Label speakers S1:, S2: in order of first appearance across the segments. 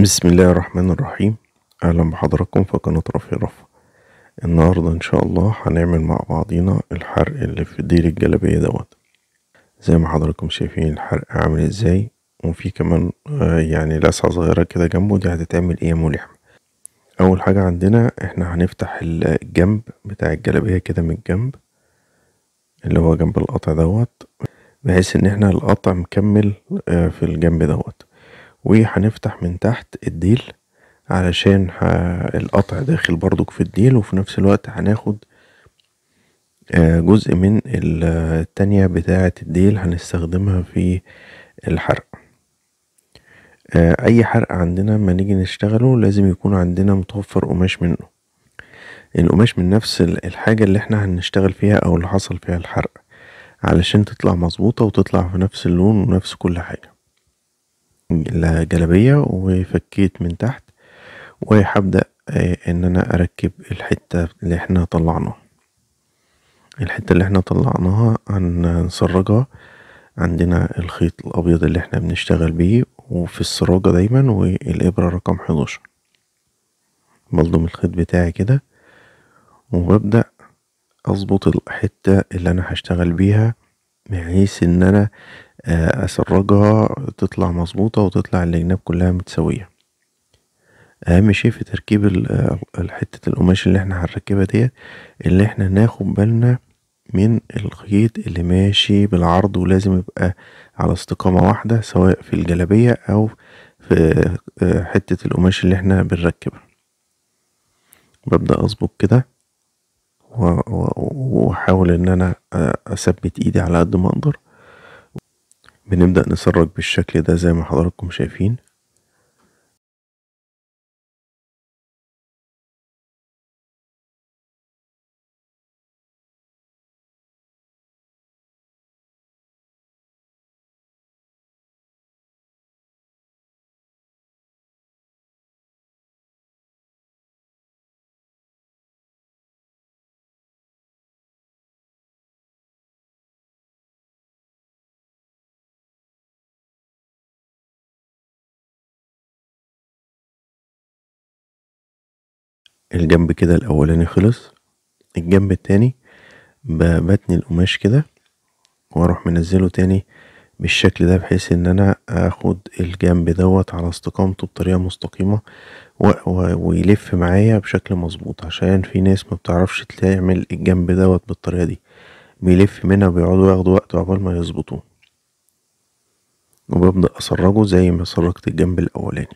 S1: بسم الله الرحمن الرحيم أهلا بحضراتكم في قناة رفي رفا
S2: النهاردة إن شاء الله هنعمل مع بعضينا الحرق اللي في ديل الجلابية دوت زي ما حضراتكم شايفين الحرق عامل ازاي وفي كمان آه يعني لسعة صغيرة كده جنبه دي هتتعمل ايه ملحمة أول حاجة عندنا احنا هنفتح الجنب بتاع الجلابية كده من الجنب اللي هو جنب القطع دوت بحيث ان احنا القطع مكمل آه في الجنب دوت وهنفتح من تحت الديل علشان القطع داخل برضك في الديل وفي نفس الوقت هناخد آه، جزء من التانية بتاعة الديل هنستخدمها في الحرق آه، اي حرق عندنا ما نيجي نشتغله لازم يكون عندنا متوفر قماش منه القماش من نفس الحاجة اللي احنا هنشتغل فيها او اللي حصل فيها الحرق علشان تطلع مظبوطة وتطلع في نفس اللون ونفس كل حاجة الجلبية وفكيت من تحت وهبدأ آه، ان انا اركب الحتة اللي احنا طلعناها الحتة اللي احنا طلعناها هنسرجها عندنا الخيط الابيض اللي احنا بنشتغل بيه وفي السراجة دايما والابرة رقم 11 بلضم الخيط بتاعي كده وببدأ اظبط الحتة اللي انا هشتغل بيها بحيث ان انا آه، اسرجها تطلع مظبوطة وتطلع الجناب كلها متساوية اهم شيء في تركيب آه، حتة القماش اللي احنا هنركبها ديت اللي احنا ناخد بالنا من الخيط اللي ماشي بالعرض ولازم يبقى على استقامة واحدة سواء في الجلابية او في آه، حتة القماش اللي احنا بنركبها ببدأ أظبط كده واحاول ان انا اثبت ايدي على قد ما اقدر
S1: بنبدأ نسرج بالشكل ده زي ما حضراتكم شايفين الجنب كده الاولاني خلص الجنب التاني ببتني القماش كده واروح
S2: منزله تاني بالشكل ده بحيث ان انا اخد الجنب دوت على استقامته بطريقة مستقيمة ويلف معايا بشكل مظبوط عشان في ناس ما بتعرفش تعمل الجنب دوت بالطريقة دي بيلف منها بيقعدوا ياخدوا وقت عقبال ما
S1: يظبطوه وببدأ أسرجه زي ما سرجت الجنب الأولاني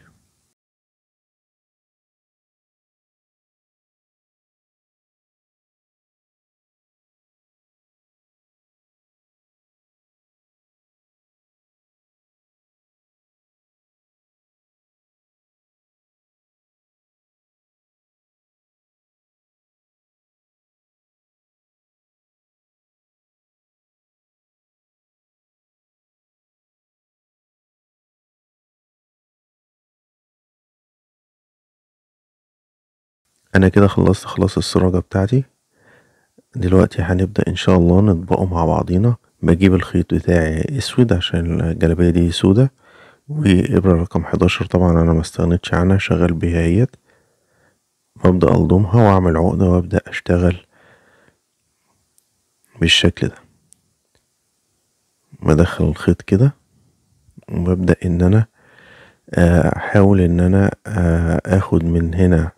S1: انا كده خلصت خلاص السراجة
S2: بتاعتي دلوقتي هنبدأ ان شاء الله نطبقه مع بعضينا بجيب الخيط بتاعي اسود عشان الجلابية دي سودة وابرة رقم حداشر طبعا انا مستغنيتش عنها شغال بيها ايت وابدأ الضمها واعمل عقدة وابدأ اشتغل بالشكل ده بدخل الخيط كده وببدأ ان انا آه، احاول ان انا آه، اخد من هنا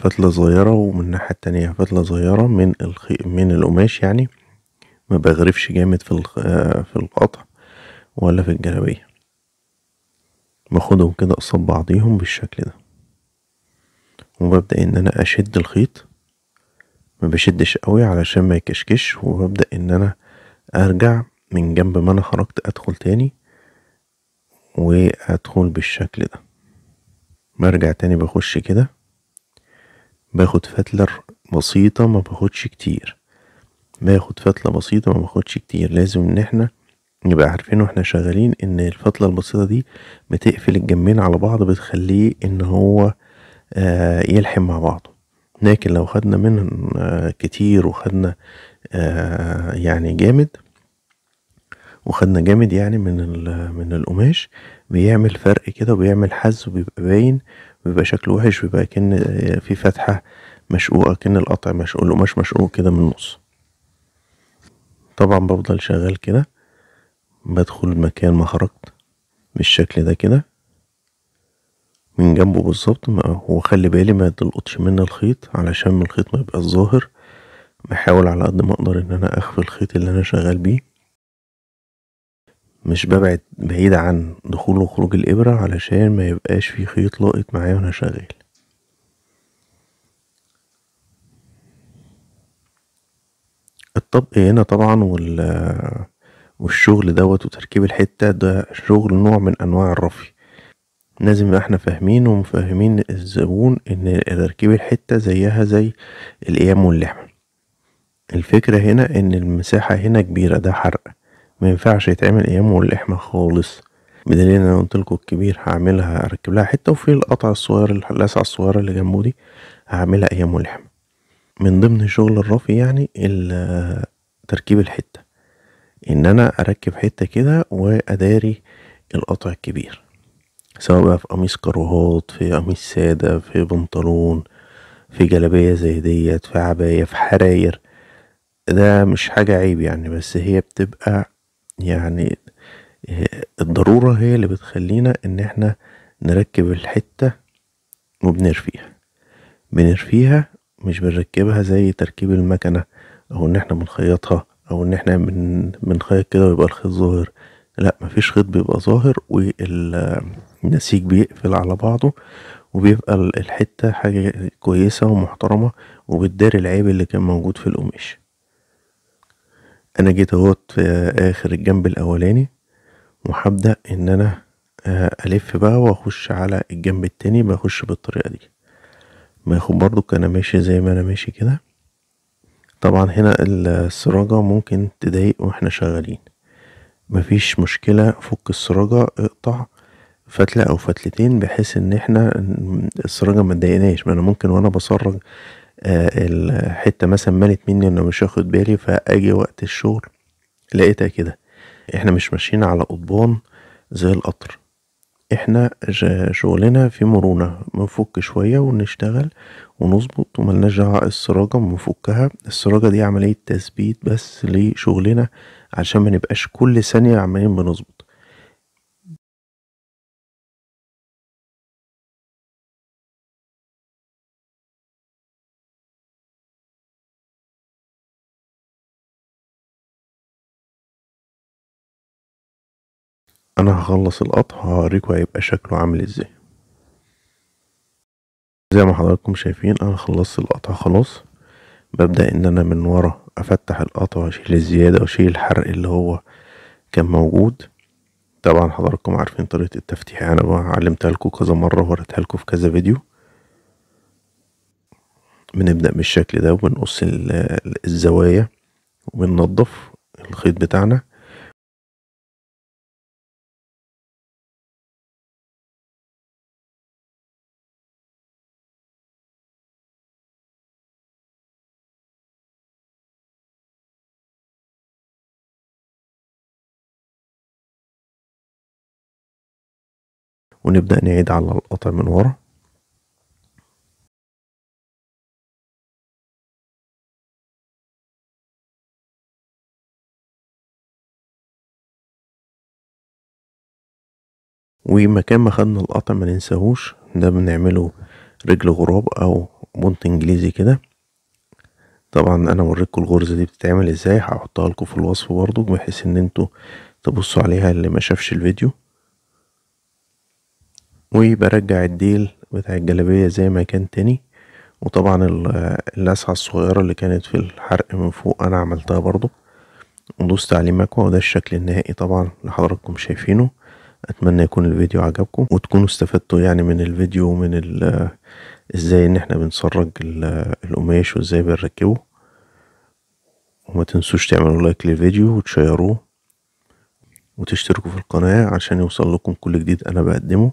S2: فتلة صغيرة ومن الناحية التانية فتلة صغيرة من الخي... من القماش يعني ما بغرفش جامد في الخ... آه، في القطع ولا في الجلابية باخدهم كده أصب بعضيهم بالشكل ده وببدأ ان انا اشد الخيط ما بشدش قوي علشان ما يكشكش وببدأ ان انا ارجع من جنب ما انا خرجت ادخل تاني وادخل بالشكل ده برجع تاني بخش كده باخد فتلة بسيطة ما باخدش كتير باخد فتلة بسيطة ما باخدش كتير لازم ان احنا نبقى عارفين واحنا شغالين ان الفتلة البسيطة دي بتقفل الجنبين على بعض بتخليه ان هو آه، يلحم مع بعضه لكن لو خدنا منهم آه، كتير وخدنا آه، يعني جامد وخدنا جامد يعني من من القماش بيعمل فرق كده وبيعمل حز وبيبقى باين بيبقى شكله وحش بيبقى كأن آه، في فتحة مشقوقة كأن القطع مشقوق القماش مشقوق كده من النص طبعا بفضل شغال كده بدخل مكان ما خرجت بالشكل ده كده من جنبه بالظبط وخلي بالي ما تلقطش من الخيط علشان الخيط ما يبقى ظاهر بحاول على قد ما اقدر ان انا اخفي الخيط اللي انا شغال بيه مش ببعد بعيد عن دخول وخروج الإبرة علشان ما يبقاش في خيط لاقط معايا وانا شغال الطبق إيه هنا طبعا وال والشغل دوت وتركيب الحتة ده شغل نوع من أنواع الرفي لازم يبقى احنا فاهمين ومفهمين الزبون ان تركيب الحتة زيها زي الايام واللحمة الفكرة هنا ان المساحة هنا كبيرة ده حرق ما ينفعش يتعمل ايام واللحمه خالص بدليل انا قلت لكم الكبير هعملها اركب لها حته وفي القطع الصغير اللاسع الصغيره اللي جنبه دي هعملها ايام واللحمه من ضمن شغل الرفي يعني تركيب الحته ان انا اركب حته كده واداري القطع الكبير سواء بقى في قميص كروهات في قميص ساده في بنطلون في جلابيه زي ديت في عبايه في حراير ده مش حاجه عيب يعني بس هي بتبقى يعني آه، الضرورة هي اللي بتخلينا ان احنا نركب الحتة وبنرفيها بنرفيها مش بنركبها زي تركيب المكنة او ان احنا بنخيطها او ان احنا بن بنخيط كده ويبقى الخيط ظاهر لا مفيش خيط بيبقى ظاهر والنسيج بيقفل على بعضه وبيبقى الحتة حاجة كويسة ومحترمة وبتداري العيب اللي كان موجود في القماش انا جيت اهوت في اخر الجنب الاولاني وهبدأ ان انا آه، الف بقى واخش على الجنب التاني بخش بالطريقة دي باخد برضو كان ماشي زي ما انا ماشي كده طبعا هنا السراجة ممكن تضايق واحنا شغالين مفيش مشكلة فك السراجة اقطع فتلة او فتلتين بحيث ان احنا السراجة ما تضايقناش انا ممكن وانا بسرج آه، الحته مثلا مالت مني انا مش واخد بالي فاجي وقت الشغل لقيتها كده احنا مش ماشيين على قضبان زي القطر احنا شغلنا في مرونة بنفك شوية ونشتغل ونظبط وملناش دعوة السراجة بنفكها السراجة دي عملية تثبيت بس لشغلنا عشان ما نبقاش كل
S1: ثانية عمالين بنظبط انا هخلص القطع وهوريكم هيبقى شكله عامل ازاي
S2: زي ما حضراتكم شايفين انا خلصت القطع خلاص ببدأ ان انا من ورا افتح القطع واشيل الزيادة واشيل الحرق اللي هو كان موجود طبعا حضراتكم عارفين طريقة التفتيح انا علمتها لكم كذا مرة وريتها لكم في كذا فيديو بنبدأ بالشكل ده
S1: وبنقص الزوايا وبننضف الخيط بتاعنا ونبدأ نعيد على القطع من ورا ومكان ما خدنا القطع ما ننساهوش
S2: ده بنعمله رجل غراب او بونت انجليزي كده طبعا انا وريتكم الغرزه دي بتتعمل ازاي هحطها لكم في الوصف برضو بحيث ان انتوا تبصوا عليها اللي ما شافش الفيديو وبرجع الديل بتاع الجلابية زي ما كان تاني وطبعا اللسعة الصغيرة اللي كانت في الحرق من فوق انا عملتها برضو ودوست عليه مكوى وده الشكل النهائي طبعا اللي حضراتكم شايفينه اتمنى يكون الفيديو عجبكم وتكونوا استفدتوا يعني من الفيديو ومن ازاي ان احنا بنسرج القماش وازاي بنركبه وما تنسوش تعملوا لايك للفيديو وتشيروه وتشتركوا في القناة عشان يوصل لكم كل جديد انا بقدمه